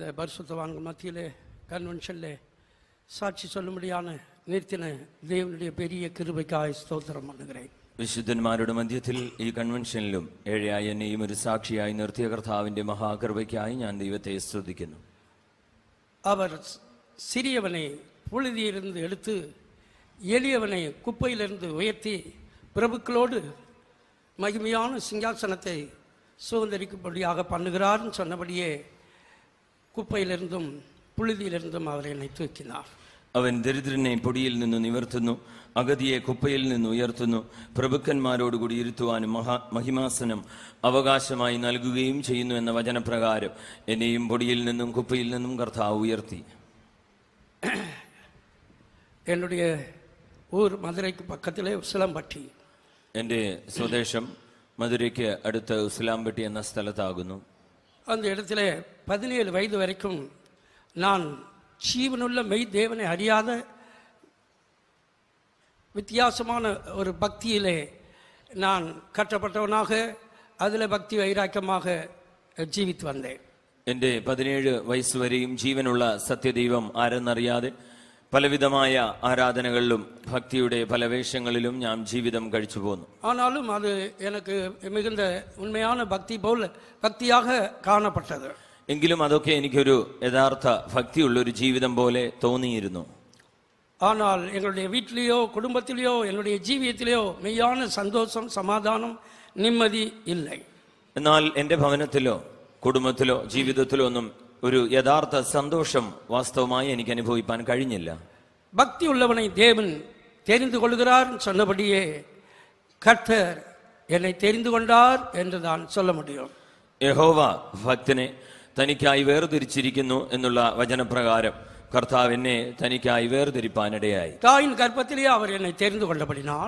இந்த பரிசுத்தவான்கள் மத்தியிலே கன்வென்ஷனில் சாட்சி சொல்லும்படியான നിർത്തിന ദൈവനുടെ പെരിയ കൃപയ്ക്കായി സ്തോത്രം പണുകേൻ വിശുദ്ധന്മാരുടെ മധ്യത്തിൽ ഈ കൺവെൻഷനിലും ഏഴായി എന്നെയും ഒരു സാക്ഷിയായി നിർത്തിയ കർത്താവിന്റെ മഹാകൃപയ്ക്കായി ഞാൻ ദൈവത്തെ സ്തുതിക്കുന്നു അവർ സിറിയവനെ പുഴുതിയിലിരുന്ന് എടുത്ത് എളിയവനെ കുപ്പയിലിരുന്ന് ഉയർത്തി പ്രഭുക്കളോട് മഹിമയാണ് സിംഹാസനത്തെ சுதந்திரிக்கும்படியாக பண்ணுகிறார்னு சொன்னபடியே കുപ്പയിലിരുന്നും പുളിതിയിലിരുന്നും അവരെ എന്നെ തൂക്കിനാർ അവൻ ദരിദ്രനെ പൊടിയിൽ നിന്ന് നിവർത്തുന്നു അഗതിയെ കുപ്പയിൽ നിന്ന് ഉയർത്തുന്നു പ്രഭുക്കന്മാരോടുകൂടി ഇരുത്തുവാനും മഹാ മഹിമാസനം അവകാശമായി നൽകുകയും ചെയ്യുന്നു എന്ന വചനപ്രകാരം എന്നെയും പൊടിയിൽ നിന്നും കുപ്പയിൽ നിന്നും കർത്താവ് ഉയർത്തി എന്നുടേ ഊർ മധുരയ്ക്ക് പക്കത്തിലെ ഉസ്ലാംപട്ടി എൻ്റെ സ്വദേശം മധുരയ്ക്ക് അടുത്ത് ഉസ്ലാംപട്ടി എന്ന സ്ഥലത്താകുന്നു അന്ന് ഇടത്തിലെ பதினேழு வயது வரைக்கும் நான் ஜீவனுள்ள மெய் தேவனை அறியாத வித்தியாசமான ஒரு பக்தியிலே நான் கட்டப்பட்டவனாக அதில் பக்தி வைராக்கியமாக ஜீவித்து வந்தேன் എൻ്റെ പതിനേഴ് വയസ്സുവരെയും ജീവനുള്ള സത്യദൈവം ആരെന്നറിയാതെ പലവിധമായ ആരാധനകളിലും ഭക്തിയുടെ പല വേഷങ്ങളിലും ഞാൻ ജീവിതം കഴിച്ചു പോന്നു ആനാലും അത് എനിക്ക് മികുന്ന ഉണ്മയാണ് ഭക്തി പോലെ ഭക്തിയാക കാണപ്പെട്ടത് എങ്കിലും അതൊക്കെ എനിക്കൊരു യഥാർത്ഥ ഭക്തിയുള്ള ഒരു ജീവിതം പോലെ തോന്നിയിരുന്നു ആനാൽ എങ്ങളുടെ വീട്ടിലെയോ കുടുംബത്തിലെയോ എങ്ങളുടെ ജീവിതത്തിലെയോ മെയ്യാണ് സന്തോഷം സമാധാനം നിമ്മതി ഇല്ല എന്നാൽ എൻ്റെ ഭവനത്തിലോ കുടുംബത്തിലോ ജീവിതത്തിലോ ഒന്നും ഒരു യഥാർത്ഥ സന്തോഷം വാസ്തവമായി എനിക്ക് അനുഭവിക്കാൻ കഴിഞ്ഞില്ല ഭക്തിയുള്ളവനെ ദേവൻ തെരിഞ്ഞു കൊള്ളുകിറാർ ചെന്നപടിയേ കർത്തർ എന്നെ തെരിഞ്ഞു കൊണ്ടാർ എന്ന് എന്നതാണ് ചൊല്ല മുടിയോ യഹോവ ഭക്തനെ തനിക്കായി വേർതിരിച്ചിരിക്കുന്നു എന്നുള്ള വചനപ്രകാരം കർത്താവ് എന്നെ തനിക്കായി വേർതിരിപ്പാനിടയായി തായിൻ ഗർഭത്തിലേ അവർ എന്നെ തെരഞ്ഞു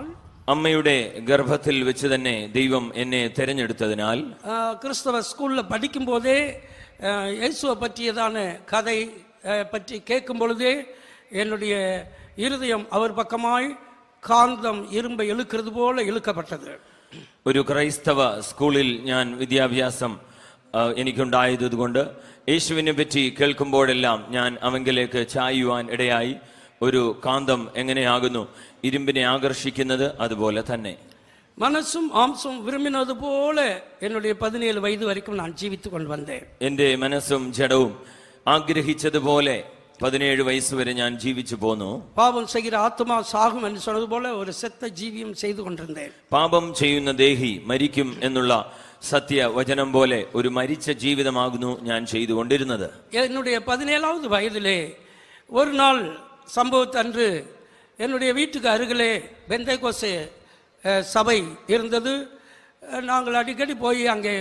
അമ്മയുടെ ഗർഭത്തിൽ വെച്ച് തന്നെ ദൈവം എന്നെ തെരഞ്ഞെടുത്തതിനാൽ ക്രിസ്തവ സ്കൂളിൽ പഠിക്കുമ്പോൾ യേശുവെ പറ്റിയതാണ് കഥയെ പറ്റി കേൾക്കുമ്പോഴേ என்னுடைய ഹൃദയം அவர் பக்கமாய் காந்தம் இரும்பை இழுக்கிறது போல இழுக்கப்பட்டது ஒரு கிரைஸ்தவ ஸ்கூலில் ஞான் வித்யாபியாசம் എനിക്കുണ്ടായതുകൊണ്ട് യേശുവിനെ പറ്റി കേൾക്കുമ്പോഴെല്ലാം ഞാൻ അവങ്കിലേക്ക് ചായുവാൻ ഇടയായി ഒരു കാന്തം എങ്ങനെയാകുന്നു ഇരുമ്പിനെ ആകർഷിക്കുന്നത് അതുപോലെ തന്നെ മനസ്സും மாம்சம் വിരുമ്പിനതുപോലെ போல പതിനേഴ് பதினேழு വരയ്ക്കും வரைக்கும் ജീവിച്ചു ஜீவித்து கொண்டு வந்தேன் മനസ്സും ജഡവും ആഗ്രഹിച്ചതുപോലെ പതിനേഴ് വയസ്സ് വരെ ഞാൻ ജീവിച്ചു പോന്നു പാപം செய்கிற ആത്മാ സാഹും എന്ന് சொன்னது போல ஒரு செத்த ஜீவியம் செய்து പാപം ചെയ്യുന്ന ദേഹി മരിക്കും എന്നുള്ള സത്യ വചനം പോലെ ഒരു മരിച്ച ജീവിതമാകുന്നു ഞാൻ ചെയ്തുകൊണ്ടിരുന്നത് എന്നുടേ പതിനേഴാവത് വയതിലെ ഒരു നാൾ സംഭവത്തന്ന് എന്നുടേ വീട്ടുക്ക് അരുകളേ ബെന്തകോസ് സഭ ഇരുന്നത് நாங்கள் പോയി போய் அங்கே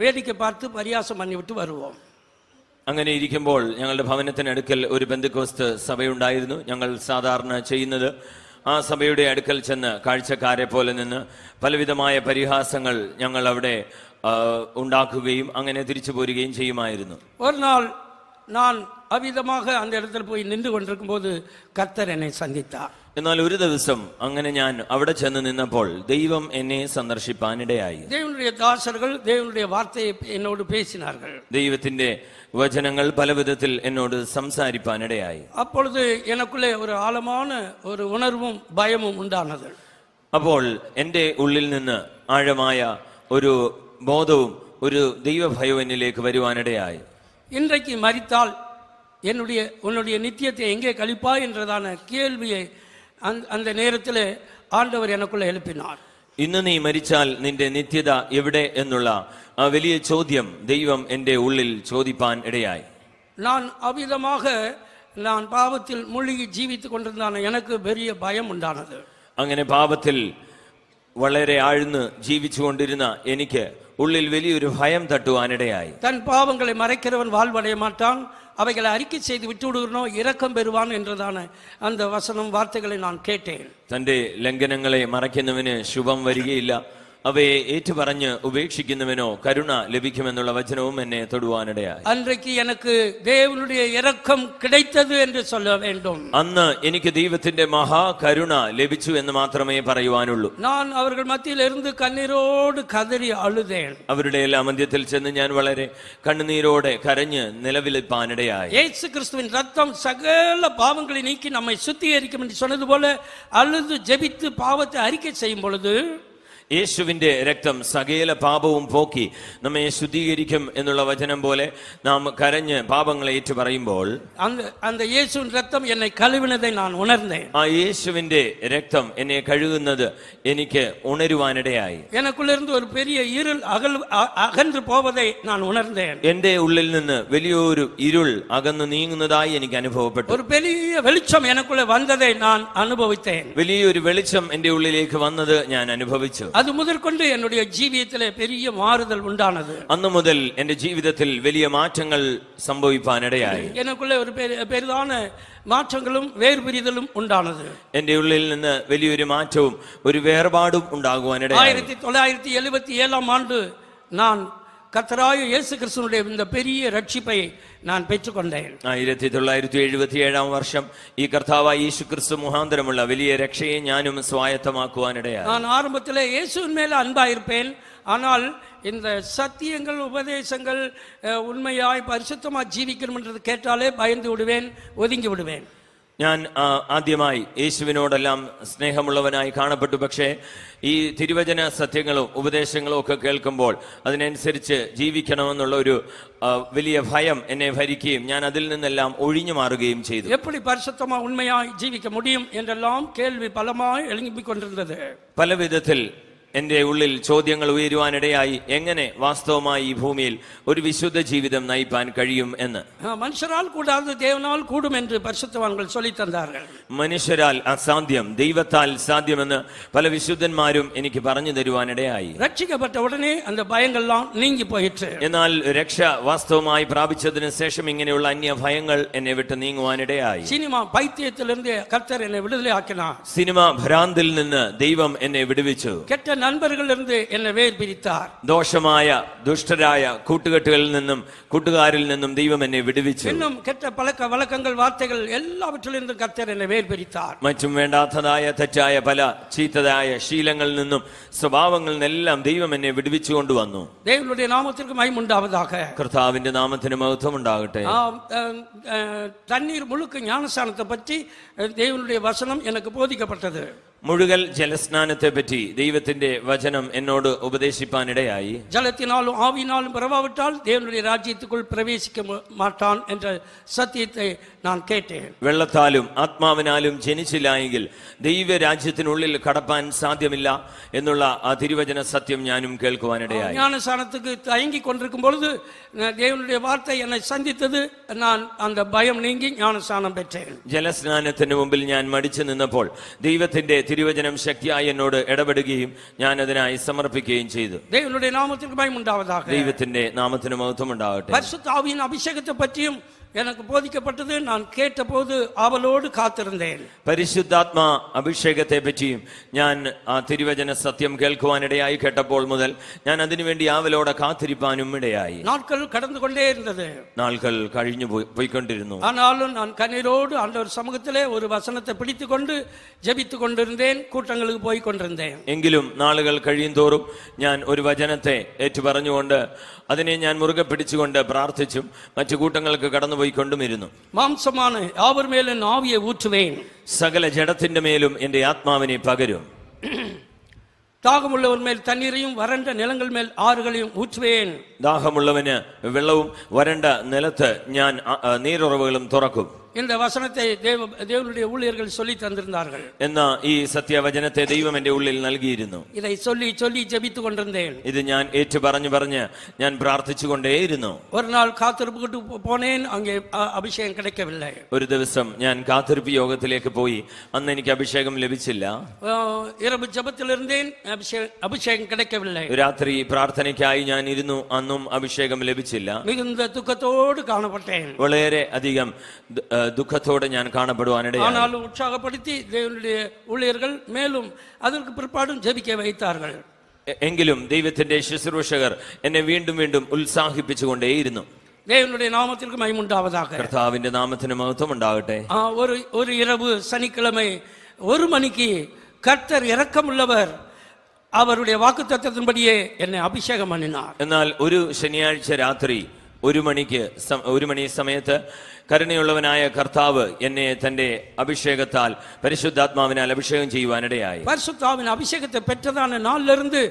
வேடிக்கை பார்த்து பரியாசம் பண்ணிவிட்டு வருவோம் അങ്ങനെ ഇരിക്കുമ്പോൾ ഞങ്ങളുടെ ഭവനത്തിനടുക്കൽ ഒരു ബന്ധുക്കോസ്റ്റ് സഭയുണ്ടായിരുന്നു ഞങ്ങൾ സാധാരണ ചെയ്യുന്നത് ആ സഭയുടെ അടുക്കൽ ചെന്ന് കാഴ്ചക്കാരെ പോലെ നിന്ന് പലവിധമായ പരിഹാസങ്ങൾ ഞങ്ങൾ അവിടെ ഉണ്ടാക്കുകയും അങ്ങനെ തിരിച്ചു പോരുകയും ചെയ്യുമായിരുന്നു ഒരു നാൾ நான் അവിധമാക அந்த இடத்துல போய் പോയി கொண்டிருக்கும் போது കർത്തർ என்னை சந்தித்தார் എന്നാൽ ഒരു ദിവസം അങ്ങനെ ഞാൻ അവിടെ ചെന്ന് നിന്നപ്പോൾ ദൈവം എന്നെ സന്ദർശിപ്പാനിടയായി ദൈവനുடைய ദാസர்கள் ദൈവനുடைய വാർത്തയെ എന്നോട് பேசினார்கள் ദൈവത്തിന്റെ വചനങ്ങൾ പലവിധത്തിൽ എന്നോട് സംസാരിപ്പാനിടയായി അപ്പോൾ எனக்குள்ளே ஒரு ஆழமான ஒரு உணர்வும் பயமும் உண்டானது അപ്പോൾ എൻ്റെ ഉള്ളിൽ നിന്ന് ആഴമായ ഒരു ബോധവും ഒരു ദൈവഭയവും എന്നിലേക്ക് വരുവാനിടയായി இன்றைக்கு மறித்தால் என்னுடைய உன்னுடைய நித்தியத்தை எங்கே கழிப்பா என்றதான கேள்வியை அந்த நேரத்தில் ஆண்டவர் எனக்குள்ள எழுப்பினார் இன்னும் நீ மறிச்சால் நின்ற നിത്യത எவிட என்னுள்ள வெளிய சோதியம் தெய்வம் என் உள்ளில் சோதிப்பான் இடையாய் நான் அவிதமாக நான் பாவத்தில் மூழ்கி ஜீவித்துக் கொண்டிருந்தான எனக்கு பெரிய பயம் உண்டானது அங்கே பாவத்தில் வளர ஆழ்ந்து ஜீவிச்சு கொண்டிருந்த എനിക്ക് ഉള്ളിൽ വലിയൊരു ഭയം തട്ടുവാനിടയായി தன் பாவங்களை மறைக்கிறவன் வாழ்வடைய மாட்டான் அவைகளை அறிக்கை செய்து விட்டுவிடுகிறோம் இரக்கம் பெறுவான் என்றுதான அந்த வசனம் வார்த்தைகளை நான் கேட்டேன் തന്റെ ലംഘനങ്ങളെ മറയ്ക്കുന്നവന് ശുഭം വരികയില്ല അവയെ ഏറ്റുപറഞ്ഞ് ഉപേക്ഷിക്കുന്നവനോ കരുണ ലഭിക്കുമെന്നുള്ള വചനവും എന്നെ തൊടുവാനിടയായി അന്നേക്ക് എനിക്ക് ദേവനുടേ ഇറക്കം എന്ന് சொல்ல வேண்டும் അന്ന് എനിക്ക് ദൈവത്തിന്റെ മഹാ കരുണ ലഭിച്ചു എന്ന് മാത്രമേ പറയുവാനുള്ളൂ ഞാൻ അവർക്ക് മധ്യയിലിരുന്ന് കണ്ണീരോട് കതരി അഴുതേൻ അവരുടെ എല്ലാം മധ്യത്തിൽ ചെന്ന് ഞാൻ വളരെ കണ്ണുനീരോടെ കരഞ്ഞ് നിലവിളിപ്പാനിടയായി യേശുക്രിസ്തുവിൻ രക്തം சகல பாவங்களை நீக்கி நம்மை சுத்திகரிக்கும் என்று சொன்னது போல அழுது ஜெபித்து பாவத்தை യേശുവിൻ്റെ രക്തം സകല പാപവും പോക്കി നമ്മെ ശുദ്ധീകരിക്കും എന്നുള്ള വചനം പോലെ നാം കരഞ്ഞ് പാപങ്ങളെ ഏറ്റു പറയുമ്പോൾ அந்த இயேசுவின் ரத்தம் என்னை கழுவினதை நான் உணர்ந்தேன் ആ യേശുവിൻ്റെ രക്തം എന്നെ കഴുകുന്നത് എനിക്ക് ഉണരുവാനിടയായി எனக்குள்ளிருந்து ஒரு பெரிய இருள் அகல் அ- அகன்று போவதை நான் உணர்ந்தேன் എൻ്റെ ഉള്ളിൽ നിന്ന് വലിയൊരു ഇരുൾ അകന്നു നീങ്ങുന്നതായി എനിക്ക് അനുഭവപ്പെട്ടു ഒരു വലിയ വെളിച്ചം எனக்குள்ளே வந்ததை நான் அனுபவித்தேன் വലിയൊരു വെളിച്ചം എൻ്റെ ഉള്ളിലേക്ക് വന്നത് ഞാൻ അനുഭവിച്ചു அது முதற்கொண்டு என்னுடைய ஜீவியத்திலே பெரிய மாறுதல் உண்டானது അന്ന് മുതൽ ஜீவிதத்தில் ജീവിതത്തിൽ വലിയ മാറ്റങ്ങൾ இடையாய் எனக்குள்ள ஒரு பெரு- பெரிதான மாற்றங்களும் வேறுபிரிதலும் உண்டானது என் ഉള്ളിൽ നിന്ന് വലിയൊരു മാറ്റവും ഒരു വേർപാടും ഉണ്ടാകുവാനിടയായി ആയിരത്തി தொள்ளாயிரத்தி எழுபத்தி ஏழாம் ஆண்டு நான் கத்தராய இயேசு கிறிஸ்துவனுடைய இந்த பெரிய ரட்சிப்பை நான் பெற்றுக்கொண்டேன் ആയിരത്തി തൊള്ളായിരത്തി എഴുപത്തി ഏഴാം വർഷം ഈ കർത്താവായ യേശു ക്രിസ്തു മുഖാന്തരമുള്ള വലിയ രക്ഷയെ ഞാനും സ്വായത്തമാക്കുവാനിടയായി நான் ஆரம்பத்தில் இயேசுவின் மேல அன்பாயிருப்பேன் ஆனால் இந்த சத்தியங்கள் உபதேசங்கள் உண்மையாய் பரிசுத்தமாக ஜீவிக்கணும்ன்றது கேட்டாலே பயந்து விடுவேன் ஒதுங்கி விடுவேன் ഞാൻ ആദ്യമായി യേശുവിനോടെല്ലാം സ്നേഹമുള്ളവനായി കാണപ്പെട്ടു പക്ഷേ ഈ തിരുവചന സത്യങ്ങളും ഉപദേശങ്ങളും ഒക്കെ കേൾക്കുമ്പോൾ അതിനനുസരിച്ച് ജീവിക്കണമെന്നുള്ള ഒരു വലിയ ഭയം എന്നെ ഭരിക്കുകയും ഞാൻ അതിൽ നിന്നെല്ലാം ഒഴിഞ്ഞു മാറുകയും ചെയ്തു എപ്പോഴും പരിശുദ്ധമായി ഉണ്മയായി ജീവിക്ക മുടിയും എന്നെല്ലാം കേൾവി പലമായി എഴുങ്ങിക്കൊണ്ടിരുന്നത് പല വിധത്തിൽ എൻ്റെ ഉള്ളിൽ ചോദ്യങ്ങൾ ഉയരുവാനിടയായി എങ്ങനെ വാസ്തവമായി ഈ ഭൂമിയിൽ ഒരു വിശുദ്ധ ജീവിതം നയിപ്പാൻ കഴിയും എന്ന് മനുഷ്യരാൽ കൂടാതെ ദേവനാൽ കൂടും എന്ന് പരിശുദ്ധവാൻകൾ മനുഷ്യരാൽ അസാധ്യം ദൈവത്താൽ സാധ്യമെന്ന് പല വിശുദ്ധന്മാരും എനിക്ക് പറഞ്ഞു തരുവാനിടയായി രക്ഷിക്കപ്പെട്ട ഉടനെ അന്ത ഭയങ്ങളെല്ലാം നീങ്ങി പോയിട്ട് എന്നാൽ രക്ഷ വാസ്തവമായി പ്രാപിച്ചതിന് ശേഷം ഇങ്ങനെയുള്ള അന്യ ഭയങ്ങൾ എന്നെ വിട്ട് നീങ്ങുവാനിടയായി സിനിമ പൈത്യത്തിലിരുന്ന് കർത്തർ എന്നെ വിടുതലാക്കിന സിനിമ ഭ്രാന്തിൽ നിന്ന് ദൈവം എന്നെ വിടുവിച്ചു കെട്ട എന്നെ ദോഷമായ ദുഷ്ടരായ കൂട്ടുകെട്ടുകളിൽ നിന്നും കൂട്ടുകാരിൽ നിന്നും ദൈവം എന്നെ വിടുവിച്ചു ഇന്നും കെട്ട പഴക്ക വഴക്കങ്ങൾ വാർത്തകൾ എല്ലാവറ്റിലും മറ്റും വേണ്ടാത്തതായ തെറ്റായ പല ചീത്തതായ ശീലങ്ങളിൽ നിന്നും സ്വഭാവങ്ങളിൽ എല്ലാം ദൈവം എന്നെ വിടുവിച്ചു കൊണ്ടുവന്നു ദൈവങ്ങളുടെ നാമത്തിനും കർത്താവിന്റെ നാമത്തിന് മഹത്വം ഉണ്ടാകട്ടെ ആ തന്നീർ മുഴുക്ക ഞാനസ്ഥാനത്തെ പറ്റി ദൈവങ്ങളുടെ വസനം എനിക്ക് ബോധിക്കപ്പെട്ടത് മുഴുകൽ ജലസ്നാനത്തെ പറ്റി ദൈവത്തിന്റെ വചനം എന്നോട് ഉപദേശിപ്പാനിടയായി ജലത്തിനാലും ആവിനാലും பிறவாவிட்டால் ദേവനുടേ രാജ്യത്തുക്കുൾ പ്രവേശിക്ക மு- എന്ന സത്യത്തെ നാൻ കേട്ടേ വെള്ളത്താലും ആത്മാവിനാലും ജനിച്ചില്ലായെങ്കിൽ ദൈവ ദൈവരാജ്യത്തിനുള്ളിൽ കടപ്പാൻ സാധ്യമില്ല എന്നുള്ള ആ തിരുവചന സത്യം ഞാനും കേൾക്കുവാനിടയായി ഞാൻ സ്ഥാനത്തേക്ക് கொண்டிருக்கும் ദേവനുടേ വാർത്ത എന്നെ வார்த்தை என்னை சந்தித்தது ഭയം அந்த ഞാൻ സ്ഥാനം ஞானசானம் பெற்றேன் ജലസ്നാനത്തിന് മുമ്പിൽ ഞാൻ മടിച്ചു നിന്നപ്പോൾ ദൈവത്തിന്റെ തിരുവചനം ശക്തിയായി എന്നോട് ഇടപെടുകയും ഞാൻ അതിനായി സമർപ്പിക്കുകയും ചെയ്തു ദൈവത്തിന്റെ നാമത്തിന് മഹത്വം ഉണ്ടാവട്ടെ അഭിഷേകത്തെ പറ്റിയും எனக்கு போதிக்கப்பட்டது நான் கேட்டபோது ஆവലോடு കാത്തിരുന്നேன் പരിശുദ്ധാത്മാ അഭിഷേകത്തെ പറ്റിയും ഞാൻ ആ തിരുവചന സത്യം കേൾക്കുവാനിടയായി കേട്ടപ്പോൾ മുതൽ ഞാൻ അതിനുവേണ്ടി ആവലോടെ കാത്തിരിപ്പാനും ഇടയായി നാൾക്കൾ കടന്നുകൊണ്ടേ ഇരുന്നത് നാൾക്കൾ കഴിഞ്ഞു പോയിക്കൊണ്ടിരുന്നു ആനാലും ഞാൻ കണ്ണീരോട് ആണ്ടവർ സമൂഹത്തിലെ ഒരു വസനത്തെ പിടിച്ചുകൊണ്ട് ജപിച്ചുകൊണ്ടിരുന്നേൻ കൂട്ടങ്ങൾക്ക് പോയിക്കൊണ്ടിരുന്നേൻ എങ്കിലും നാളുകൾ കഴിയും തോറും ഞാൻ ഒരു വചനത്തെ ഏറ്റുപറഞ്ഞുകൊണ്ട് അതിനെ ഞാൻ മുറുകെ പിടിച്ചുകൊണ്ട് പ്രാർത്ഥിച്ചും മറ്റു കൂട്ടങ്ങൾക്ക് കടന്നുപോയിക്കൊണ്ടും ഇരുന്നു മാംസമാണ് യാവർമേലും ആവിയെ ഊറ്റുവേൻ സകല ജഡത്തിന്റെ മേലും എൻ്റെ ആത്മാവിനെ പകരും ദാഹമുള്ളവർ മേൽ தண்ணீரையும் വരണ്ട നിലങ്ങൾ മേൽ ആറുകളെയും ഊറ്റുവേൻ ദാഹമുള്ളവന് വെള്ളവും വരണ്ട നിലത്ത് ഞാൻ നീരുറവുകളും തുറക്കും இந்த வசனத்தை தேவ தேவனுடைய ஊழியர்கள் சொல்லி தந்திருந்தார்கள் എന്ന ഈ സത്യവചനത്തെ ദൈവം എന്റെ ഉള്ളിൽ നൽകിയിരുന്നു இதை சொல்லி சொல்லி ஜெபித்து கொண்டிருந்தேன் ഇത് ഞാൻ ഏറ്റു പറഞ്ഞു പറഞ്ഞ് ഞാൻ പ്രാർത്ഥിച്ചുകൊണ്ടേയിരുന്നു ஒரு ഒരുനാൾ காத்திருப்புக்கிட்டு போ- போனேன் அங்கே அ- அபிஷேகம் ഒരു ദിവസം ഞാൻ കാത്തിരിപ്പ് യോഗത്തിലേക്ക് പോയി അന്ന് എനിക്ക് അഭിഷേകം ലഭിച്ചില്ല அஹ், இரவு ஜெபத்தில் இருந்தேன் அபிஷேகம் அபிஷேகம் கிடைக்கவில்லை രാത്രി പ്രാർത്ഥനയ്ക്കായി ഞാൻ ഇരുന്നു അന്നും അഭിഷേകം ലഭിച്ചില്ല മികുந்த ദുഃഖത്തോട് കാണപ്പെട്ടேன் വളരെ അധികം ദുഃഖത്തോടെ ഞാൻ കാണപ്പെടുവാനിടയെ ആണാലും ഉത്സാഹപ്പെടുത്തി ദൈവത്തിൻ്റെ ഊഴിയർ മേലും അതിർക്ക് പിൽപ്പാടും ജപിക്കെ വഹിത്താറുകൾ എങ്കിലും ദൈവത്തിന്റെ ശുശ്രൂഷകർ എന്നെ വീണ്ടും വീണ്ടും ഉത്സാഹിപ്പിച്ചുകൊണ്ടേയിരുന്നു ദൈവങ്ങളുടെ നാമത്തിനും മൈമുണ്ടാവതാക്ക കർത്താവിന്റെ നാമത്തിന് മഹത്വം ഉണ്ടാകട്ടെ ആ ഒരു ഒരു ഇരവ് ശനിക്കിഴമ ഒരു മണിക്ക് കർത്തർ ഇറക്കമുള്ളവർ അവരുടെ വാക്കുതത്വത്തിൻപടിയേ എന്നെ അഭിഷേകം പണിഞ്ഞാർ എന്നാൽ ഒരു ശനിയാഴ്ച രാത്രി ഒരു മണിക്ക് ഒരു മണി സമയത്ത് കരുണയുള്ളവനായ കർത്താവ് എന്നെ തന്റെ അഭിഷേകത്താൽ പരിശുദ്ധാത്മാവിനാൽ അഭിഷേകം ചെയ്യുവാനിടയായി பரிசுத்தாவின் அபிஷேகத்தை பெற்றதான நாளிலிருந்து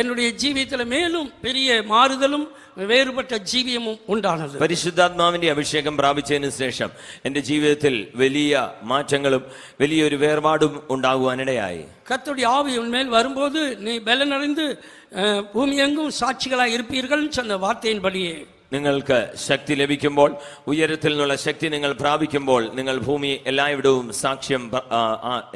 என்னுடைய ஜீவியத்தில் மேலும் பெரிய மாறுதலும் வேறுபட்ட ஜீவியமும் உண்டானது പരിശുദ്ധാത്മാവിന്റെ അഭിഷേകം പ്രാപിച്ചതിന് ശേഷം എൻ്റെ ജീവിതത്തിൽ വലിയ മാറ്റങ്ങളും വലിയൊരു വേർപാടും ഉണ്ടാകുവാനിടയായി கர்த்தருடைய ஆவி உன்மேல் வரும்போது நீ பலனடைந்து பூமியெங்கும் சாட்சிகளாய் இருப்பீர்கள் சொன்ன வார்த்தையின்படியே നിങ്ങൾക്ക് ശക്തി ലഭിക്കുമ്പോൾ ഉയരത്തിൽ നിന്നുള്ള ശക്തി നിങ്ങൾ പ്രാപിക്കുമ്പോൾ നിങ്ങൾ ഭൂമി എല്ലായിടവും സാക്ഷ്യം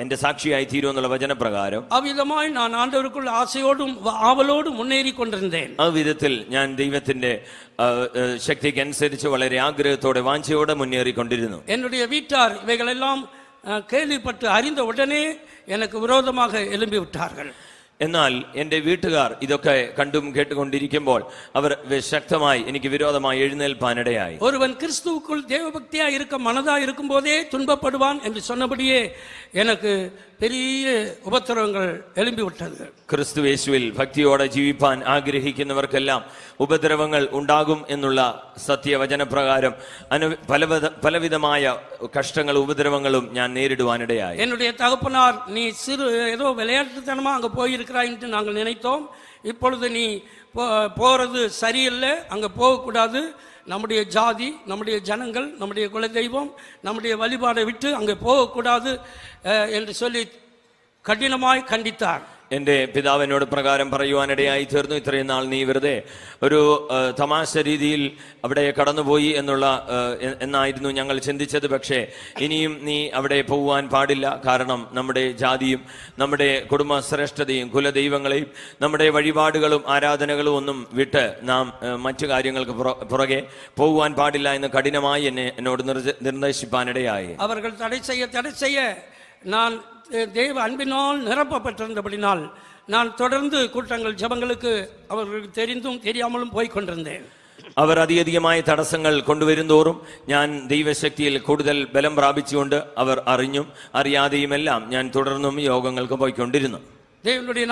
എന്റെ സാക്ഷിയായി തീരുമെന്നുള്ള വചനപ്രകാരം അവിധമായി ഞാൻ ആണ്ടവർക്കുള്ള ആശയോടും ആവലോടും മുന്നേറിക്കൊണ്ടിരുന്നേ ആ വിധത്തിൽ ഞാൻ ദൈവത്തിന്റെ ശക്തിക്ക് അനുസരിച്ച് വളരെ ആഗ്രഹത്തോടെ വാഞ്ചയോടെ മുന്നേറിക്കൊണ്ടിരുന്നു എന്നുടേ വീട്ടാർ ഇവകളെല്ലാം കേൾവിപ്പെട്ട് അറിഞ്ഞ ഉടനെ എനിക്ക് விரோதமாக എലുമ്പി விட்டார்கள் എന്നാൽ എൻ്റെ വീട്ടുകാർ ഇതൊക്കെ കണ്ടും കേട്ടുകൊണ്ടിരിക്കുമ്പോൾ അവർ ശക്തമായി എനിക്ക് വിരോധമായി എഴുന്നേൽപ്പാനിടയായി ഒരുവൻ ക്രിസ്തുക്കുൾ ദൈവഭക്തിയായി ഇരുക്ക മനതായി ഇരിക്കുമ്പോഴേ തുൻപപ്പെടുവാൻ എന്ന് சொன்னபடியே எனக்கு പെരിയ ഉപദ്രവങ്ങൾ എളുമ്പിവിട്ടത് ക്രിസ്തു യേശുവിൽ ഭക്തിയോടെ ജീവിപ്പാൻ ആഗ്രഹിക്കുന്നവർക്കെല്ലാം ഉപദ്രവങ്ങൾ ഉണ്ടാകും എന്നുള്ള സത്യവചനപ്രകാരം അനു പലവിധ പലവിധമായ കഷ്ടങ്ങൾ ഉപദ്രവങ്ങളും ഞാൻ നേരിടുവാനിടയായി എന്നുടേ തകപ്പനാർ നീ சிறு ഏതോ விளையாட்டுத்தனமா അങ്ങ് போயிருக்கிறாயின்ட்டு നാങ്കൾ நினைத்தோம் இப்பொழுது நீ போ- போறது சரியில்லை அங்க போகக்கூடாது நம்முடைய ஜாதி நம்முடைய ஜனங்கள் நம்முடைய குலதெய்வம் நம்முடைய வழிபாடை விட்டு அங்கே போகக்கூடாது என்று சொல்லி கடினமாய் கண்டித்தார் എൻ്റെ പിതാവിനോട് പ്രകാരം പറയുവാനിടയായി തീർന്നു ഇത്രയും നാൾ നീ വെറുതെ ഒരു തമാശ രീതിയിൽ അവിടെ കടന്നുപോയി എന്നുള്ള എന്നായിരുന്നു ഞങ്ങൾ ചിന്തിച്ചത് പക്ഷേ ഇനിയും നീ അവിടെ പോവാൻ പാടില്ല കാരണം നമ്മുടെ ജാതിയും നമ്മുടെ കുടുംബ ശ്രേഷ്ഠതയും കുലദൈവങ്ങളെയും നമ്മുടെ വഴിപാടുകളും ആരാധനകളും ഒന്നും വിട്ട് നാം മറ്റു കാര്യങ്ങൾക്ക് പുറകെ പോകുവാൻ പാടില്ല എന്ന് കഠിനമായി എന്നെ എന്നോട് നിർദ്ദേശിപ്പാനിടയായി അവർ தெய்வ அன்பினால் நிரப்பப்பட்டிருந்தபடினால் நான் தொடர்ந்து கூட்டங்கள் ஜபங்களுக்கு அவர்களுக்கு தெரிந்தும் தெரியாமலும் போய் கொண்டிருந்தேன் അവർ അതിയധികമായ തടസ്സങ്ങൾ കൊണ്ടുവരുന്തോറും ഞാൻ ദൈവശക്തിയിൽ കൂടുതൽ ബലം പ്രാപിച്ചുകൊണ്ട് അവർ അറിഞ്ഞും അറിയാതെയുമെല്ലാം ഞാൻ തുടർന്നും യോഗങ്ങൾക്ക് പോയിക്കൊണ്ടിരുന്നു தேவனுடைய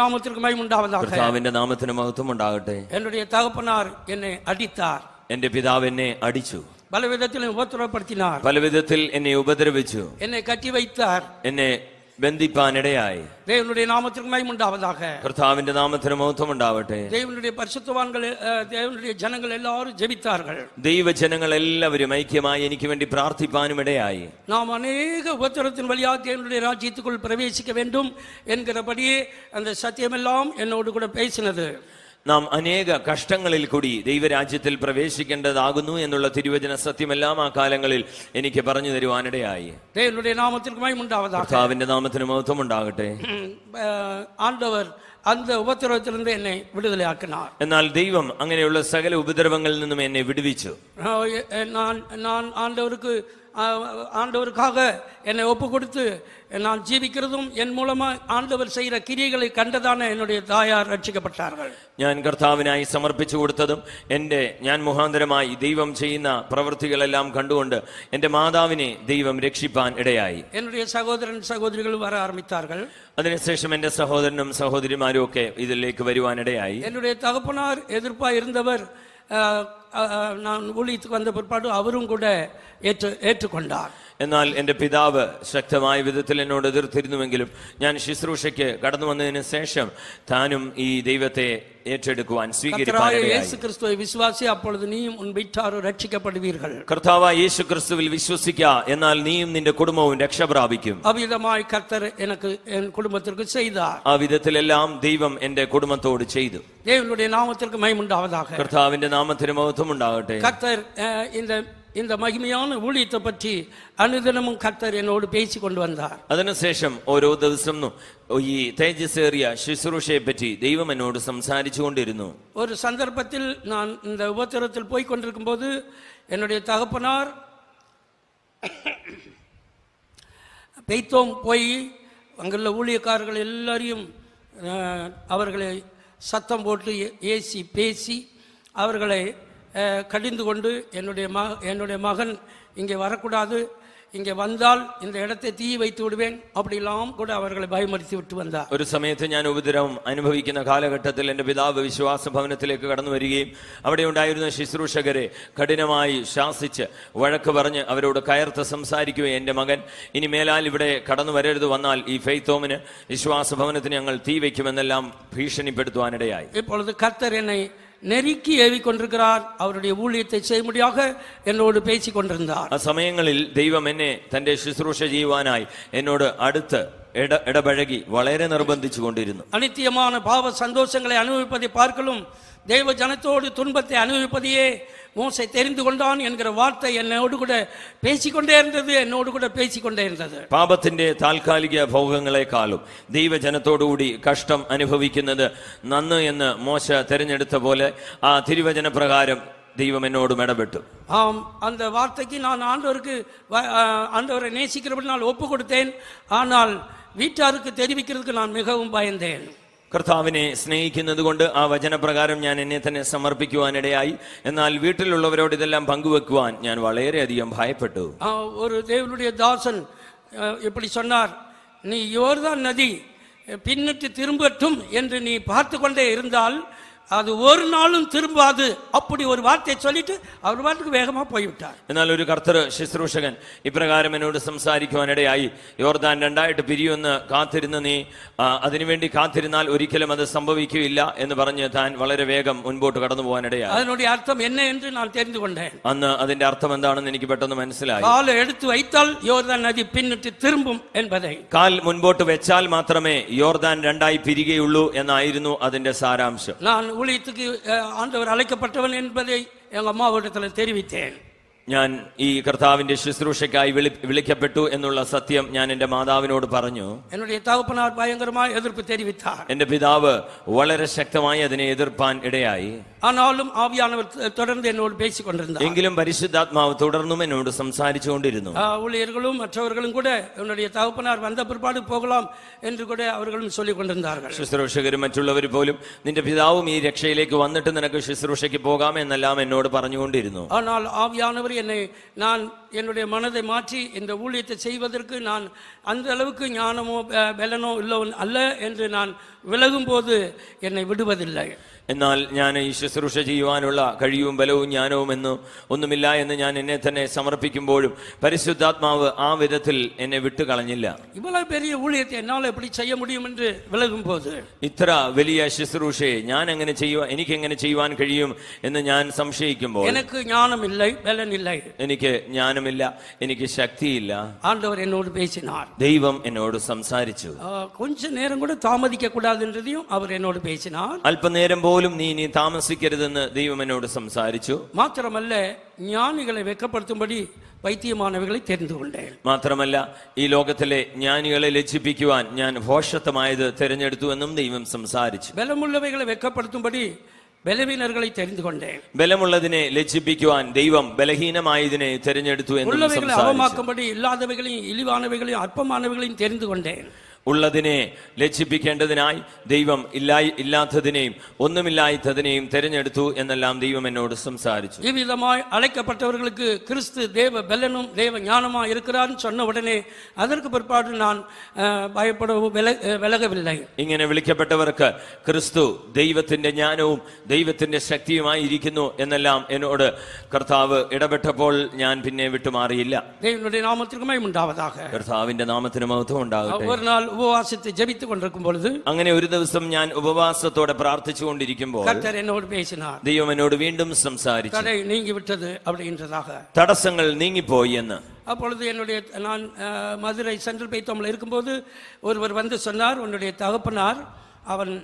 നാമത്തിന് മഹത്വം ഉണ്ടാകട്ടെ என்னுடைய தகப்பனார் என்னை அடித்தார் എന്റെ പിതാവ് എന്നെ അടിച്ചു பலவிதத்திலும் உபத்திரப்படுத்தினார் പലവിധത്തിൽ എന്നെ ഉപദ്രവിച്ചു എന്നെ கட்டி வைத்தார் എന്നെ ബന്ധിപ്പാനിടയായി ദൈവനുടെ നാമത്തിന് മഹിമ ഉണ്ടാവதாக കർത്താവിന്റെ നാമത്തിന് മഹത്വം ഉണ്ടാവട്ടെ ദൈവനുടെ പരിശുദ്ധവാൻകൾ ദൈവനുടെ ജനങ്ങൾ എല്ലാവരും ജപിത്താർകൾ ദൈവജനങ്ങൾ എല്ലാവരും ഐക്യമായി എനിക്ക് വേണ്ടി പ്രാർത്ഥിപ്പാനും ഇടയായി നാം അനേക ഉപദ്രവത്തിൻ വഴിയാ ദൈവനുടെ രാജ്യത്തിക്കുൾ പ്രവേശിക്ക വേണ്ടും എൻகிறபடியே அந்த சத்தியமெல்லாம் என்னோடு கூட பேசினது നാം അനേക കഷ്ടങ്ങളിൽ കൂടി ദൈവരാജ്യത്തിൽ പ്രവേശിക്കേണ്ടതാകുന്നു എന്നുള്ള തിരുവചന സത്യമെല്ലാം ആ കാലങ്ങളിൽ എനിക്ക് പറഞ്ഞു തരുവാനിടയായി കർത്താവിന്റെ നാമത്തിന് മഹത്വം ഉണ്ടാകട്ടെ ആണ്ടവർ அந்த உபத்திரவத்திலிருந்து என்னை விடுதலையாக்கினார் എന്നാൽ ദൈവം അങ്ങനെയുള്ള സകല ഉപദ്രവങ്ങളിൽ നിന്നും എന്നെ വിടുവിച്ചു நான் நான் ஆண்டவருக்காக என்னை ஒப்பு கொடுத்து நான் ஜீவிக்கிறதும் என் மூலமாக ஆண்டவர் செய்கிற கிரியைகளை கண்டதான என்னுடைய தாயார் ரட்சிக்கப்பட்டார்கள் ഞാൻ കർത്താവിനായി സമർപ്പിച്ചു കൊടുത്തതും എൻ്റെ ഞാൻ മുഖാന്തരമായി ദൈവം ചെയ്യുന്ന പ്രവൃത്തികളെല്ലാം കണ്ടുകൊണ്ട് എൻ്റെ മാതാവിനെ ദൈവം രക്ഷിപ്പാൻ ഇടയായി என்னுடைய சகோதரன் சகோதரிகள் வர ஆரம்பித்தார்கள் അതിനുശേഷം എൻ്റെ സഹോദരനും സഹോദരിമാരും ഒക്കെ ഇതിലേക്ക് വരുവാനിടയായി என்னுடைய தகப்பனார் எதிர்ப்பாக இருந்தவர் அஹ், நான் ஊழியத்துக்கு வந்த பிற்பாடு அவரும் கூட ஏற்று ஏற்றுக்கொண்டார் എന്നാൽ എൻ്റെ പിതാവ് ശക്തമായ വിധത്തിൽ എന്നോട് എതിർത്തിരുന്നുവെങ്കിലും ഞാൻ ശുശ്രൂഷയ്ക്ക് കടന്നു വന്നതിന് ശേഷം താനും ഈ ദൈവത്തെ ഏറ്റെടുക്കുവാൻ സ്വീകരിക്കാൻ വിശ്വാസി അപ്പോൾ വിശ്വസിക്ക എന്നാൽ നീയും നിന്റെ കുടുംബവും രക്ഷ പ്രാപിക്കും അവിധമായി കർത്തർ എനിക്ക് കുടുംബത്തിற்கு ചെയ്ത ആ വിധത്തിലെല്ലാം ദൈവം എൻ്റെ കുടുംബത്തോട് ചെയ്തു ദൈവനുடைய നാമത്തിற்கு മയമുണ്ടാവதாக കർത്താവിന്റെ നാമത്തിന് മഹത്വം ഉണ്ടാകട്ടെ കർത്തർ இந்த மகிமையான ஊழியத்தை பற்றி அனுதினமும் கத்தர் என்னோடு பேசி கொண்டு வந்தார் அதனுசேஷம் ஓரோ திவசம் தேஜஸேறிய சுசுரூஷையை பற்றி தெய்வம் என்னோடு சம்சாரிச்சு கொண்டிருந்தோம் ஒரு சந்தர்ப்பத்தில் நான் இந்த உபத்திரத்தில் போய் கொண்டிருக்கும் போது என்னுடைய தகப்பனார் பெய்தோம் போய் அங்குள்ள ஊழியக்காரர்கள் எல்லாரையும் அவர்களை சத்தம் போட்டு ஏசி பேசி அவர்களை கடிந்து കൊണ്ട് என்னுடைய ம என்னுடைய மகன் இங்கே வரக்கூடாது വന്നാൽ ഇന്ന ഇടത്തെ തീ വൈത്തു വിടുവേൻ അപ്പടിയെല്ലാം കൂടെ അവരെ ഭയമടിച്ചു വിട്ടു വന്ന ഒരു സമയത്ത് ഞാൻ ഉപദ്രവം അനുഭവിക്കുന്ന കാലഘട്ടത്തിൽ എൻ്റെ പിതാവ് വിശ്വാസ ഭവനത്തിലേക്ക് കടന്നു വരികയും അവിടെ ഉണ്ടായിരുന്ന ശുശ്രൂഷകരെ കഠിനമായി ശാസിച്ച് വഴക്ക് പറഞ്ഞ് അവരോട് കയർത്ത് സംസാരിക്കുകയും എൻ്റെ മകൻ ഇനി മേലാൽ ഇവിടെ കടന്നു വരരുത് വന്നാൽ ഈ ഫെയ്ത്തോമിന് വിശ്വാസ ഭവനത്തിന് ഞങ്ങൾ തീ വയ്ക്കുമെന്നെല്ലാം ഭീഷണിപ്പെടുത്തുവാനിടയായി ഇപ്പോൾ കത്തരനെ நெருக்கி ஏவி கொண்டிருக்கிறார் அவருடைய ஊழியத்தை ചെയ്യുമ്പോഴാക എന്നോട് പേശി കൊണ്ടിരുന്നാർ ആ സമയങ്ങളിൽ ദൈവം എന്നെ തന്റെ ശുശ്രൂഷ ചെയ്യുവാനായി എന്നോട് അടുത്ത് ഇടപഴകി വളരെ നിർബന്ധിച്ചു കൊണ്ടിരുന്നു അനിത്യമാണ് പാവ സന്തോഷങ്ങളെ അനുഭവിപ്പതി പാർക്കലും ദൈവ ജനത്തോട് തുൻപത്തെ അനുഭവിപ്പതിയേ மோசை தெரிந்து கொண்டான் என்கிற வார்த்தை என்னோடு கூட பேசிக்கொண்டே இருந்தது എന്നോട് കൂടെ പേശിക്കൊണ്ടേ ഇരുന്നത് പാപത്തിന്റെ താൽക്കാലിക ഭോഗങ്ങളെക്കാളും ദൈവജനത്തോടുകൂടി കഷ്ടം അനുഭവിക്കുന്നത് നന്ന് എന്ന് മോശ തെരഞ്ഞെടുത്ത പോലെ ആ തിരുവചന പ്രകാരം தெய்வம் என்னோடு இடப்பட்டு ஆம் அந்த வார்த்தைக்கு நான் ஆண்டவருக்கு ஆண்டவரை நேசிக்கிறபடி நான் ஒப்பு கொடுத்தேன் ஆனால் வீட்டாருக்கு தெரிவிக்கிறதுக்கு நான் மிகவும் பயந்தேன் കർത്താവിനെ സ്നേഹിക്കുന്നത് കൊണ്ട് ആ വചനപ്രകാരം ഞാൻ എന്നെ തന്നെ സമർപ്പിക്കുവാനിടയായി എന്നാൽ വീട്ടിലുള്ളവരോട് ഇതെല്ലാം പങ്കുവെക്കുവാൻ ഞാൻ വളരെയധികം ഭയപ്പെട്ടു ഒരു ദേവനുടേ ദാസൻ ഇപ്പടി சொன்னார் നീ യോർദാൻ നദി പിന്നിട്ട് തിരുമ്പറ്റും എന്ന് നീ പാർത്തുകൊണ്ടേ ഇരുന്നാൽ அது ஒரு நாளும் திரும்பாது அப்படி ഒരു வார்த்தையை ചൊല്ലിട്ട് அவர் பாட்டுக்கு പോയി போய்விட்டார் എന്നാൽ ഒരു കർത്തർ ശുശ്രൂഷകൻ ഇപ്രകാരം എന്നോട് സംസാരിക്കുവാനിടയായി യോർദാൻ രണ്ടായിട്ട് പിരിയുമെന്ന് കാത്തിരുന്ന് നീ അതിനുവേണ്ടി കാത്തിരുന്നാൽ ഒരിക്കലും അത് സംഭവിക്കുകയില്ല എന്ന് പറഞ്ഞ് താൻ വളരെ വേഗം മുൻപോട്ട് കടന്നു പോകാനിടയായി அதனுடைய அர்த்தம் என்ன என்று நான் தெரிந்து അന്ന് അതിന്റെ അർത്ഥം എന്താണെന്ന് എനിക്ക് പെട്ടെന്ന് മനസ്സിലായി കാൽ എടുത്തു വൈത്താൽ യോർദാൻ നദി പിന്നിട്ട് തിരുമ്പും என்பதை കാൽ മുൻപോട്ട് വെച്ചാൽ മാത്രമേ യോർദാൻ രണ്ടായി പിരികയുള്ളൂ എന്നായിരുന്നു അതിന്റെ സാരാംശം ஊழியத்துக்கு ஆண்டவர் அழைக்கப்பட்டவன் என்பதை எங்கள் அம்மாவிடத்தில் தெரிவித்தேன் ഞാൻ ഈ കർത്താവിന്റെ ശുശ്രൂഷയ്ക്കായി വിളിക്കപ്പെട്ടു എന്നുള്ള സത്യം ഞാൻ എന്റെ മാതാവിനോട് പറഞ്ഞു എതിർപ്പ് എന്റെ പിതാവ് വളരെ ശക്തമായി അതിനെ എതിർപ്പാൻ ഇടയായി ആനാലും തുടർന്ന് എന്നോട് പേശിക്കൊണ്ടിരുന്നു എങ്കിലും പരിശുദ്ധാത്മാവ് തുടർന്നും എന്നോട് സംസാരിച്ചുകൊണ്ടിരുന്നു ഊഴിയர்களும் மற்றவர்களும் கூட என்னுடைய താവപ്പനാർ வந்த பிற்பாடு போகலாம் എന്ന് கூட அவர்களும் சொல்லிக் ശുശ്രൂഷകരും മറ്റുള്ളവർ പോലും നിന്റെ പിതാവും ഈ രക്ഷയിലേക്ക് വന്നിട്ട് നിനക്ക് ശുശ്രൂഷയ്ക്ക് പോകാം എന്നെല്ലാം എന്നോട് പറഞ്ഞുകൊണ്ടിരുന്നു ஆனால் என்னை நான் என்னுடைய மனதை மாற்றி இந்த ஊழியத்தை செய்வதற்கு நான் அந்த அளவுக்கு ஞானமோ பலனோ இல்லை அல்ல என்று நான் விலகும் போது என்னை விடுவதில்லை എന്നാൽ ഞാൻ ഈ ശുശ്രൂഷ ചെയ്യുവാനുള്ള കഴിവും ബലവും ജ്ഞാനവും എന്ന് ഒന്നുമില്ല എന്ന് ഞാൻ എന്നെ തന്നെ സമർപ്പിക്കുമ്പോഴും പരിശുദ്ധാത്മാവ് ആ വിധത്തിൽ എന്നെ വിട്ടു കളഞ്ഞില്ല முடியும் ഇത്ര വലിയ ശുശ്രൂഷയെ ഞാൻ എങ്ങനെ ചെയ്യുവാൻ എനിക്ക് എങ്ങനെ ചെയ്യുവാൻ കഴിയും എന്ന് ഞാൻ സംശയിക്കുമ്പോൾ എനിക്ക് ജ്ഞാനമില്ല എനിക്ക് ജ്ഞാനമില്ല എനിക്ക് ശക്തിയില്ല ஆண்டவர் എന്നോട് பேசினார் ദൈവം എന്നോട് സംസാരിച്ചു ஆ, നേരം കൂടെ கூட അവർ എന്നോട് பேசினார் അല്പനേരം പോലും പോലും നീ ഇനി താമസിക്കരുതെന്ന് ദൈവം എന്നോട് സംസാരിച്ചു മാത്രമല്ല ജ്ഞാനികളെ വെക്കപ്പെടുത്തുമ്പടി വൈദ്യമാനവകളെ തെരഞ്ഞെടുക്കൊണ്ട് മാത്രമല്ല ഈ ലോകത്തിലെ ജ്ഞാനികളെ ലജ്ജിപ്പിക്കുവാൻ ഞാൻ ഭോഷത്വമായത് തിരഞ്ഞെടുത്തു എന്നും ദൈവം സംസാരിച്ചു ബലമുള്ളവകളെ വെക്കപ്പെടുത്തുമ്പടി ബലവീനർകളെ തെരഞ്ഞുകൊണ്ട് ബലമുള്ളതിനെ ലജ്ജിപ്പിക്കുവാൻ ദൈവം ബലഹീനമായതിനെ തെരഞ്ഞെടുത്തു എന്ന് അവമാക്കുമ്പടി ഇല്ലാത്തവകളെയും ഇലിവാനവകളെയും അല്പമാനവകളെയും തെരഞ്ഞുകൊണ്ട് ഉള്ളതിനെ ലജ്ജിപ്പിക്കേണ്ടതിനായി ദൈവം ഇല്ലായി ഇല്ലാത്തതിനെയും ഒന്നുമില്ലാത്തതിനെയും തിരഞ്ഞെടുത്തു എന്നെല്ലാം ദൈവം എന്നോട് സംസാരിച്ചു ഈ വിധമായി கிறிஸ்து ക്രിസ്തു பலனும் தேவ ஞானமா இருக்கிறான்னு சொன்ன உடனே அதற்கு பிற்பாடு நான் அஹ், பயப்படவும் ഇങ്ങനെ വിളിക്കപ്പെട്ടവർക്ക് ക്രിസ്തു ദൈവത്തിന്റെ ജ്ഞാനവും ദൈവത്തിന്റെ ശക്തിയുമായി ഇരിക്കുന്നു എന്നെല്ലാം എന്നോട് കർത്താവ് ഇടപെട്ടപ്പോൾ ഞാൻ പിന്നെ വിട്ടുമാറിയില്ല ദൈവത്തിന്റെ நாமத்திற்கு மகிமை കർത്താവിന്റെ നാമത്തിന് മഹത്വം ഉണ്ടാകട്ടെ ഒരു നാൾ உபவாசத்தை ஜெபித்துக் கொண்டிருக்கும் பொழுது அங்கே ஒரு ദിവസം நான் ഉപവാസത്തോടെ பிரார்த்திச்சு கொண்டிருக்கும்போது கர்த்தர் என்னோடு பேசினார் ദൈവം என்னோடு மீண்டும் சம்சாரிச்சு தடை நீங்கி விட்டது அப்படின்றதாக நீங்கி போய் என்ன அப்பொழுது என்னுடைய நான் மதுரை சென்ட்ரல் பைத்தோமில் இருக்கும்போது ஒருவர் வந்து சொன்னார் உன்னுடைய தகப்பனார் அவன்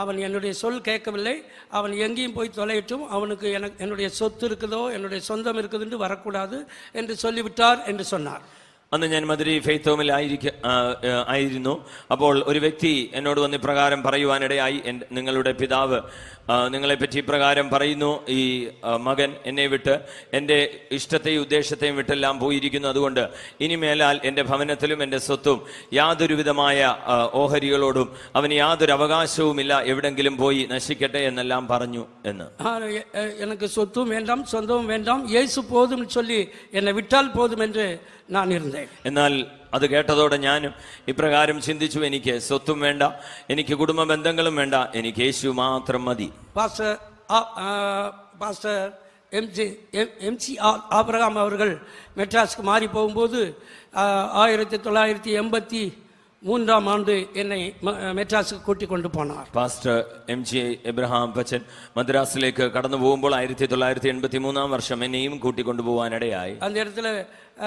அவன் என்னுடைய சொல் கேட்கவில்லை அவன் எங்கேயும் போய் தொலையிட்டும் அவனுக்கு எனக்கு என்னுடைய சொத்து இருக்குதோ என்னுடைய சொந்தம் இருக்குதுன்னு வரக்கூடாது என்று சொல்லிவிட்டார் என்று சொன்னார் അന്ന് ഞാൻ ഫെയ്ത്ത് ഹോമിൽ ആയിരിക്ക ആയിരുന്നു അപ്പോൾ ഒരു വ്യക്തി എന്നോട് വന്ന് ഇപ്രകാരം പറയുവാനിടയായി നിങ്ങളുടെ പിതാവ് നിങ്ങളെപ്പറ്റി ഇപ്രകാരം പറയുന്നു ഈ മകൻ എന്നെ വിട്ട് എൻ്റെ ഇഷ്ടത്തെയും ഉദ്ദേശത്തെയും വിട്ടെല്ലാം പോയിരിക്കുന്നു അതുകൊണ്ട് ഇനിമേലാൽ എൻ്റെ ഭവനത്തിലും എൻ്റെ സ്വത്തും യാതൊരുവിധമായ ഓഹരികളോടും അവന് യാതൊരു അവകാശവുമില്ല എവിടെങ്കിലും പോയി നശിക്കട്ടെ എന്നെല്ലാം പറഞ്ഞു എന്ന് എനിക്ക് സ്വത്തും വേണ്ടാം സ്വന്തവും വേണ്ടാം യേശു പോതും ചൊല്ലി എന്നെ വിട്ടാൽ പോതും എന്ന് ഞാൻ എന്നാൽ അത് കേട്ടതോടെ ഞാനും ഇപ്രകാരം ചിന്തിച്ചു എനിക്ക് സ്വത്തും വേണ്ട എനിക്ക് കുടുംബ ബന്ധങ്ങളും വേണ്ട എനിക്ക് യേശു മാത്രം മതി பாஸ்டர் ஆ- ஆ, பாஸ்டர் எம்ஜி எம் எம்சி ஆ- ஆபிரகாம் அவர்கள் மெட்ராஸ்க்கு மாறி போகும்போது ஆயிரத்தி தொள்ளாயிரத்தி எண்பத்தி மூன்றாம் ஆண்டு என்னை மெட்ராஸுக்கு கூட்டிக் கொண்டு போனார் pastor M J Abraham Bachan മദ്രാസിലേക്ക് കടന്നു പോകുമ്പോൾ ആയിരത്തി തൊള്ളായിരത്തി എൺപത്തി മൂന്നാം വർഷം എന്നെയും കൂട്ടിക്കൊണ്ടുപോകാനിടയായി அந்த இடத்துல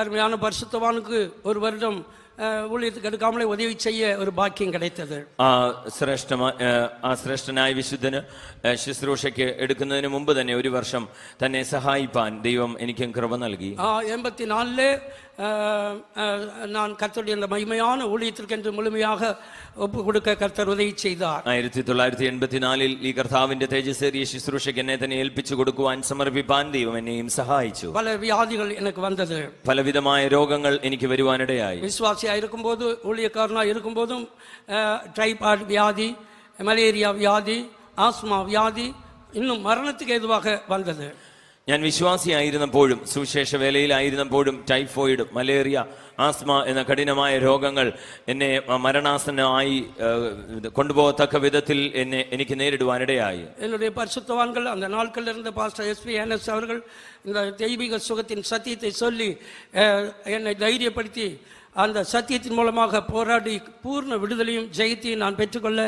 அருமையான பரிசுத்தவானுக்கு ஒரு வருடம் அஹ், ஊழியத்துக்கு எடுக்காமலே உதவி செய்ய ஒரு பாக்கியம் கிடைத்தது ആ ശ്രേഷ്ഠമായ ആ ശ്രേഷ്ഠനായ വിശുദ്ധന് ഏഹ്, ശുശ്രൂഷയ്ക്ക് എടുക്കുന്നതിന് മുമ്പ് തന്നെ ഒരു വർഷം തന്നെ സഹായിപ്പാൻ ദൈവം എനിക്കും കൃപ നൽകി എൺപത്തി நாலுல நான் கத்தருடைய அந்த மகிமையான ஊழியத்திற்கென்று முழுமையாக ஒப்பு കൊടുക്ക കർത്തർ ഉദയി ചെയ്താർ ആയിരത്തി തൊള്ളായിരത്തി എൺപത്തിനാലിൽ ഈ കർത്താവിന്റെ തേജസ്സേറിയ ശുശ്രൂഷയ്ക്ക് എന്നെ തന്നെ ഏൽപ്പിച്ചു കൊടുക്കുവാൻ സമർപ്പിപ്പാൻ ദൈവം എന്നെയും സഹായിച്ചു പല വ്യാധികൾ എനിക്ക് വന്നത് പലവിധമായ രോഗങ്ങൾ എനിക്ക് വരുവാനിടയായി വിശ്വാസിയായിരിക്കുമ്പോൾ ഊഴിയക്കാരനായിരിക്കുമ്പോഴും ടൈഫോയ്ഡ് വ്യാധി മലേറിയ വ്യാധി ആസ്മ വ്യാധി இன்னும் மரணத்துக்கு ஏதுவாக வந்தது ഞാൻ വിശ്വാസിയായിരുന്നപ്പോഴും സുവിശേഷ വേലയിലായിരുന്നപ്പോഴും ടൈഫോയിഡ് മലേറിയ ആസ്മ എന്ന കഠിനമായ രോഗങ്ങൾ എന്നെ മരണാസനമായി കൊണ്ടുപോകത്തക്ക വിധത്തിൽ എന്നെ എനിക്ക് നേരിടുവാനിടയായി എന്നുടേ பரிசுத்தவான்கள் அந்த நாட்கள் പാസ്റ്റർ എസ് പി என்எஸ் அவர்கள் இந்த தெய்வீக சுகத்தின் സത്യത്തെ சொல்லி என்னை தைரியப்படுத்தி அந்த சத்தியத்தின் மூலமாக போராடி பூர்ண விடுதலையும் ஜெயத்தையும் நான் பெற்றுக்கொள்ள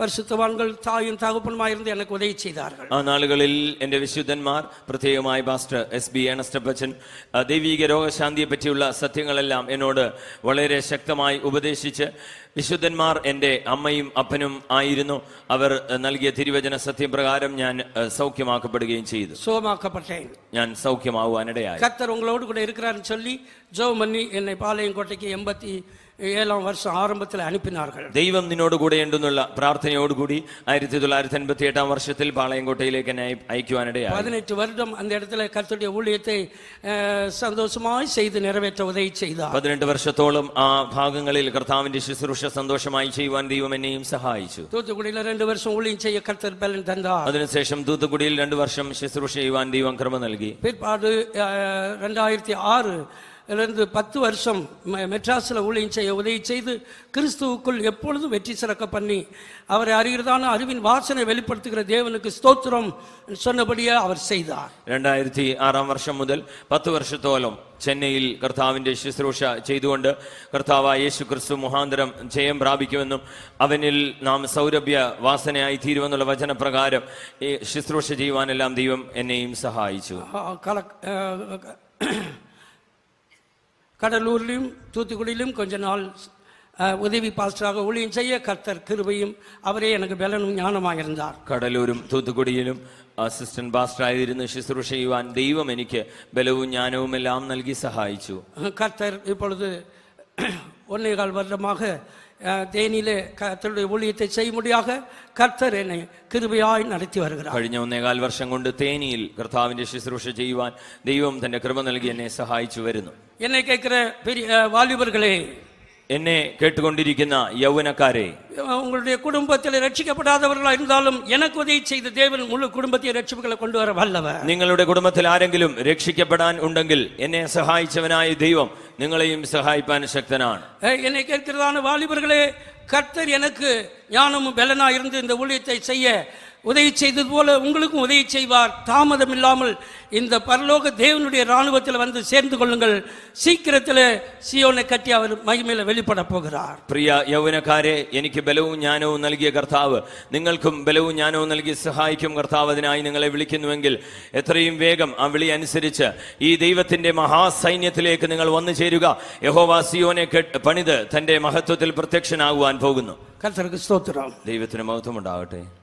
வருஷத்துவான்கள் தாயும் தகப்பனுமாய் இருந்து எனக்கு உதவி செய்தார்கள் ആ നാളുകളിൽ എൻ്റെ വിശുദ്ധന്മാർ പ്രത്യേകമായി പാസ്റ്റർ എസ് ബി ഏണസ്റ്റപ്പച്ചൻ ദൈവീക രോഗശാന്തിയെ പറ്റിയുള്ള സത്യങ്ങളെല്ലാം എന്നോട് വളരെ ശക്തമായി ഉപദേശിച്ച് വിശുദ്ധന്മാർ എൻ്റെ അമ്മയും അപ്പനും ആയിരുന്നു അവർ നൽകിയ തിരുവചന സത്യപ്രകാരം ഞാൻ സൗഖ്യമാക്കപ്പെടുകയും ചെയ്തു ഞാൻ സൗഖ്യമാവാനിടയായി ഉള്ളോട് കൂടെ ഇരിക്കാൻ ചൊല്ലി சொல்லி മന്നി എന്നെ പാലയം കോട്ടയ്ക്ക് എൺപത്തി ഏഴാം வருஷம் ആരംഭത്തിൽ அனுப்பினார்கள் ദൈവം നിന്നോട് കൂടെ ഉണ്ടെന്നുള്ള പ്രാർത്ഥനയോടുകൂടി ആയിരത്തി തൊള്ളായിരത്തി അൻപത്തി എട്ടാം വർഷത്തിൽ പാളയംകോട്ടയിലേക്ക് എന്നെ അയ- അയക്കുവാനിടയായി பதினெட்டு வருடம் அந்த இடத்துல கர்த்தருடைய ஊழியத்தை அஹ், சந்தோஷமாய் செய்து நிறைவேற்ற உதவி പതിനെട്ട് വർഷത്തോളം ആ ഭാഗങ്ങളിൽ കർത്താവിന്റെ ശുശ്രൂഷ സന്തോഷമായി ചെയ്യുവാൻ ദൈവം എന്നെയും സഹായിച്ചു தூத்துக்குடியில ரெண்டு വർഷം ஊழியம் ചെയ്യ கர்த்தர் ബലൻ தந்தார் അതിനുശേഷം തൂത്തുക്കുടിയിൽ രണ്ടു വർഷം ശുശ്രൂഷ ചെയ്യുവാൻ ദൈവം ക്രമം നൽകി പിൽപാട് രണ്ടായിരത്തി ആറ് இருந்து பத்து வருஷம் மெட்ராஸில் ஊழியம் செய்ய உதவி செய்து கிறிஸ்துவுக்குள் எப்பொழுதும் வெற்றி சிறக்க பண்ணி அவரை அறிகிறதான அறிவின் வாசனை வெளிப்படுத்துகிற தேவனுக்கு ஸ்தோத்திரம் சொன்னபடியே அவர் செய்தார் രണ്ടായിരത്തി ആറാം വർഷം മുതൽ പത്ത് വർഷത്തോളം ചെന്നൈയിൽ കർത്താവിൻ്റെ ശുശ്രൂഷ ചെയ്തുകൊണ്ട് കർത്താവ് യേശു ക്രിസ്തു മുഹാന്തരം ജയം പ്രാപിക്കുമെന്നും അവനിൽ നാം സൗരഭ്യ വാസനയായി തീരുമെന്നുള്ള വചനപ്രകാരം ഈ ശുശ്രൂഷ ചെയ്യുവാനെല്ലാം ദൈവം എന്നെയും സഹായിച്ചു கடலூர்லேயும் தூத்துக்குடியிலும் கொஞ்ச நாள் உதவி பாஸ்டராக ஊழியம் செய்ய கர்த்தர் கிருபையும் அவரே எனக்கு பலனும் ஞானமாக இருந்தார் கடலூரும் தூத்துக்குடியிலும் അസിസ്റ്റന്റ് പാസ്റ്റർ ആയിരുന്നു ശുശ്രൂഷ ചെയ്യുവാൻ ദൈവം എനിക്ക് ബലവും ജ്ഞാനവും എല്ലാം നൽകി സഹായിച്ചു കർത്തർ ഇപ്പോഴത് ഒന്നേകാൽ വർഷമാക தேனியிலே கர்த்தருடைய ஊழியத்தை செய்ய முடியாக കർത്തർ എന്നെ കൃപയായി നടത്തി വരുക കഴിഞ്ഞ ഒന്നേകാൽ വർഷം കൊണ്ട് തേനിയിൽ കർത്താവിന്റെ ശുശ്രൂഷ ചെയ്യുവാൻ ദൈവം തന്റെ കൃപ നൽകി എന്നെ സഹായിച്ചു വരുന്നു എന്നെ കേൾക്കുന്ന വാലിബറുകളെ എന്നെ കേട്ടുകൊണ്ടിരിക്കുന്ന യൗവനക്കാരെ உங்களுடைய குடும்பத்தில் ரட்சிக்கப்படாதவர்களா இருந்தாலும் எனக்கு உதவி செய்த தேவன் முழு குடும்பத்தையும் ரட்சிப்புகளை கொண்டு வர வல்லவர் നിങ്ങളുടെ കുടുംബത്തിൽ ആരെങ്കിലും രക്ഷിക്കപ്പെടാൻ ഉണ്ടെങ്കിൽ എന്നെ സഹായിച്ചവനായ ദൈവം நீங்களையும் സഹായിപ്പാൻ சக்தனான் என்னை கேட்கிறதான வாலிபர்களே கர்த்தர் எனக்கு ஞானமும் பலனா இருந்து இந்த ஊழியத்தை செய்ய உதவி செய்தது போல உங்களுக்கும் உதவி செய்வார் தாமதம் இல்லாமல் இந்த பரலோக தேவனுடைய இராணுவத்தில் வந்து சேர்ந்து கொள்ளுங்கள் சீக்கிரத்தில் சியோனை கட்டி அவர் மகிமையில் வெளிப்பட போகிறார் പ്രിയ യൗവനക്കാരെ എനിക്ക് ബലവും ജ്ഞാനവും നൽകിയ കർത്താവ് നിങ്ങൾക്കും ബലവും ജ്ഞാനവും നൽകി സഹായിക്കും കർത്താവ് അതിനായി നിങ്ങളെ വിളിക്കുന്നുവെങ്കിൽ എത്രയും വേഗം ആ വിളി അനുസരിച്ച് ഈ ദൈവത്തിൻ്റെ മഹാസൈന്യത്തിലേക്ക് നിങ്ങൾ വന്നു ചേരുക യഹോവ സിയോനെ പണിത് തൻ്റെ മഹത്വത്തിൽ പ്രത്യക്ഷനാകുവാൻ പോകുന്നു കർത്തർക്ക് സ്തോത്രം ദൈവത്തിന് മഹത്വം ഉണ്ടാകട്ടെ